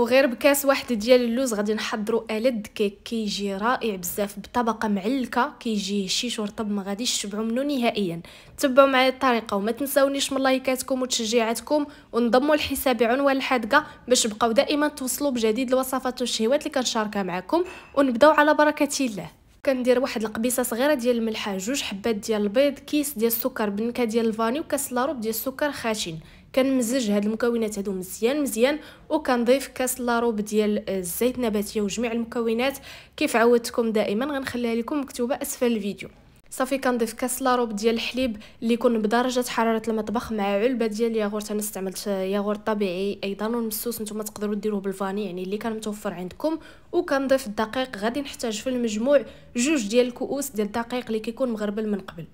وغير بكاس واحد ديال اللوز غادي نحضروا الد كيك كيجي رائع بزاف بطبقه معلكه كيجي هشيش ورطب ما غاديش تشبعوا منه نهائيا تبعوا معايا الطريقه وما تنساونيش من لايكاتكم وتشجيعاتكم وانضموا لحسابي عنوان الحادقه باش تبقاو دائما توصلوا بجديد الوصفات والشهوات اللي كنشاركها معكم ونبداو على بركه الله كندير واحد القبيصه صغيره ديال الملحه جوج حبات ديال البيض كيس ديال السكر بنكه ديال الفاني وكاس لاروب ديال السكر خشن كنمزج هاد المكونات هادو مزيان مزيان وكنضيف كاس لاروب ديال آه، الزيت النباتيه وجميع المكونات كيف عودتكم دائما غنخليها لكم مكتوبه اسفل الفيديو صافي كنضيف كاس لاروب ديال الحليب اللي يكون بدرجه حراره المطبخ مع علبه ديال ياغورت انا استعملت ياغورت طبيعي ايضا والمسوس نتوما تقدروا ديروه بالفاني يعني اللي كان متوفر عندكم وكنضيف الدقيق غادي نحتاج في المجموع جوج ديال الكؤوس ديال الدقيق اللي كيكون مغربل من قبل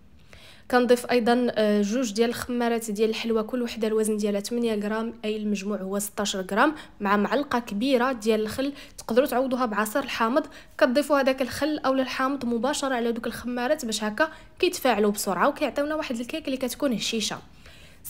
كنضيف ايضا آه، جوج ديال الخمارات ديال الحلوى كل وحده الوزن ديالها 8 غرام اي المجموع هو 16 غرام مع معلقه كبيره ديال الخل تقدروا تعوضوها بعصير الحامض كتضيفوا هذاك الخل اولا الحامض مباشره على دوك الخمارات باش هكا كيتفاعلوا بسرعه وكيعطيونا واحد الكيك اللي كتكون هشيشه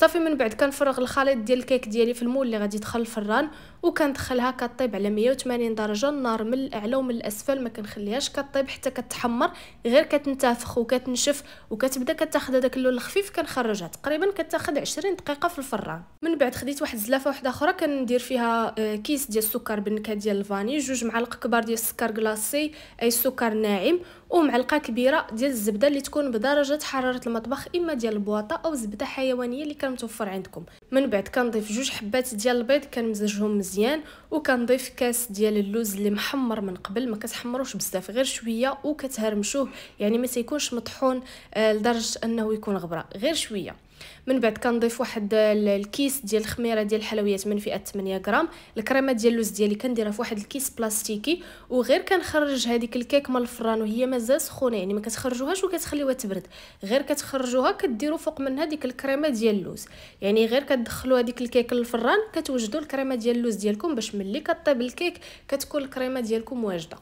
صافي من بعد كنفرغ الخليط ديال الكيك ديالي في المول اللي غادي يدخل الفران وكندخلها كطيب على 180 درجه النار من الاعلى ومن الاسفل ما كنخليهاش كطيب حتى كتحمر غير كتنتفخ وكتنشف وكتبدا كتاخد داك اللون الخفيف كنخرجها تقريبا كتاخد 20 دقيقه في الفران من بعد خديت واحد الزلافه واحده اخرى كندير فيها آه، كيس ديال السكر بنكهه ديال الفاني جوج معالق كبار ديال السكر كلاصي اي سكر ناعم ومعلقه كبيره ديال الزبده اللي تكون بدرجه حراره المطبخ اما ديال البواطه او زبده حيوانيه اللي متوفر عندكم من بعد كنضيف جوج حبات ديال البيض كنمزجهم مزيان وكنضيف كاس ديال اللوز اللي محمر من قبل ما كتحمروش بزاف غير شويه وكتهرمشوه يعني ما تيكونش مطحون آه، لدرجه انه يكون غبره غير شويه من بعد كنضيف واحد الكيس ديال الخميره ديال الحلويات من فئه 8 غرام الكريمه ديال اللوز ديالي كنديرها في واحد الكيس بلاستيكي وغير كنخرج هذيك الكيك من الفران وهي مازال سخونه يعني ما كتخرجوهاش وكتخليوها تبرد غير كتخرجوها كديروا فوق منها ديك الكريمه ديال اللوز يعني غير كتدخلوا هذيك الكيك للفران كتوجدوا الكريمه ديال اللوز ديالكم باش ملي كطيب الكيك كتكون الكريمه ديالكم واجده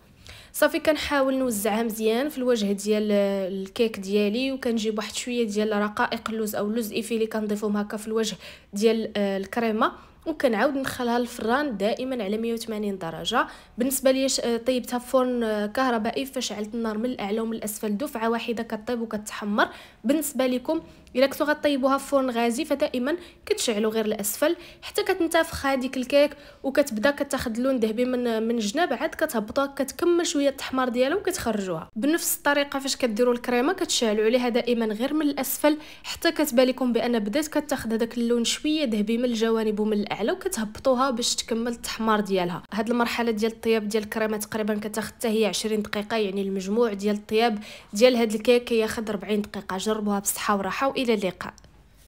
صافي كنحاول نوزعها مزيان في الوجه ديال الكيك ديالي وكنجيب واحد شويه ديال رقائق اللوز او اللوز ايفي اللي كنضيفهم هكا في الوجه ديال آه، الكريمه وكنعاود ندخلها للفران دائما على 180 درجه بالنسبه لي آه، طيبتها في فرن آه، كهربائي فشعلت النار من الاعلى ومن الاسفل دفعه واحده كطيب وكتحمر بالنسبه لكم الا كنتو غطيبوها في فرن غازي فدائما كتشعلو غير الاسفل حتى كتنتفخ هذيك الكيك وكتبدا كتاخذ اللون ذهبي من من الجناب عاد كتهبطوها كتكمل شويه التحمار ديالها وكتخرجوها بنفس الطريقه فاش كديروا الكريمه كتشعلوا عليها دائما غير من الاسفل حتى كتبان لكم بان بدات كتاخذ هذاك اللون شويه ذهبي من الجوانب ومن الاعلى وكتهبطوها باش تكمل التحمار ديالها هاد المرحله ديال الطياب ديال الكريمه تقريبا كتاخذ حتى هي 20 دقيقه يعني المجموع ديال الطياب ديال هاد الكيك كياخذ 40 دقيقه جربوها بالصحه وراحه إلى اللقاء